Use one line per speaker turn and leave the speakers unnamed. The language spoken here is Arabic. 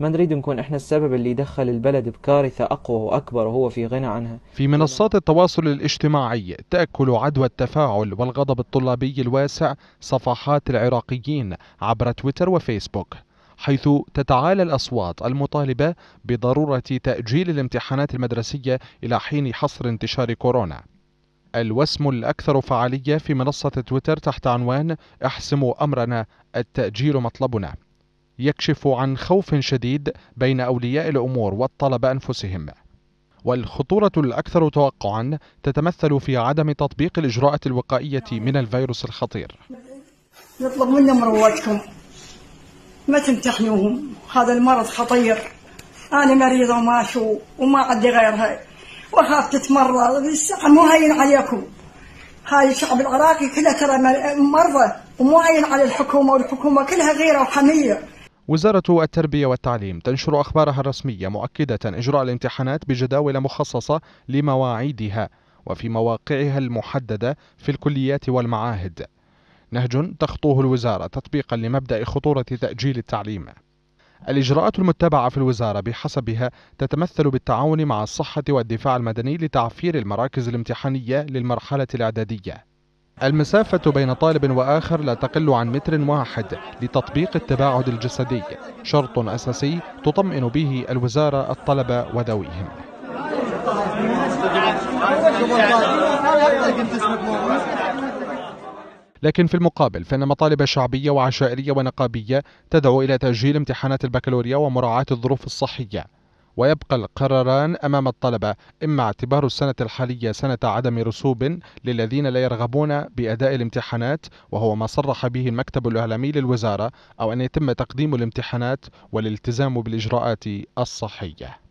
ما نريد نكون احنا السبب اللي يدخل البلد بكارثة أقوى وأكبر وهو في غنى عنها في منصات التواصل الاجتماعي تأكل عدوى التفاعل والغضب الطلابي الواسع صفحات العراقيين عبر تويتر وفيسبوك حيث تتعالى الأصوات المطالبة بضرورة تأجيل الامتحانات المدرسية إلى حين حصر انتشار كورونا الوسم الأكثر فعالية في منصة تويتر تحت عنوان احسموا أمرنا التأجيل مطلبنا يكشف عن خوف شديد بين أولياء الأمور والطلبة أنفسهم والخطورة الأكثر توقعا تتمثل في عدم تطبيق الإجراءات الوقائية من الفيروس الخطير
نطلب منا مرواتكم ما تمتحنوهم هذا المرض خطير أنا مريضة وما شو وما عندي غيرها وأخاف تتمرض مو هين عليكم هاي الشعب العراقي كله ترى مرضى ومو هين على الحكومة والحكومة كلها غيرة وحمية
وزارة التربية والتعليم تنشر أخبارها الرسمية مؤكدة إجراء الامتحانات بجداول مخصصة لمواعيدها وفي مواقعها المحددة في الكليات والمعاهد نهج تخطوه الوزارة تطبيقا لمبدأ خطورة تأجيل التعليم الإجراءات المتبعة في الوزارة بحسبها تتمثل بالتعاون مع الصحة والدفاع المدني لتعفير المراكز الامتحانية للمرحلة الإعدادية المسافة بين طالب وآخر لا تقل عن متر واحد لتطبيق التباعد الجسدي شرط أساسي تطمئن به الوزارة الطلبة وذويهم لكن في المقابل فإن مطالب شعبية وعشائرية ونقابية تدعو إلى تأجيل امتحانات البكالوريا ومراعاة الظروف الصحية ويبقى القراران أمام الطلبة إما اعتبار السنة الحالية سنة عدم رسوب للذين لا يرغبون بأداء الامتحانات وهو ما صرح به المكتب الإعلامي للوزارة أو أن يتم تقديم الامتحانات والالتزام بالإجراءات الصحية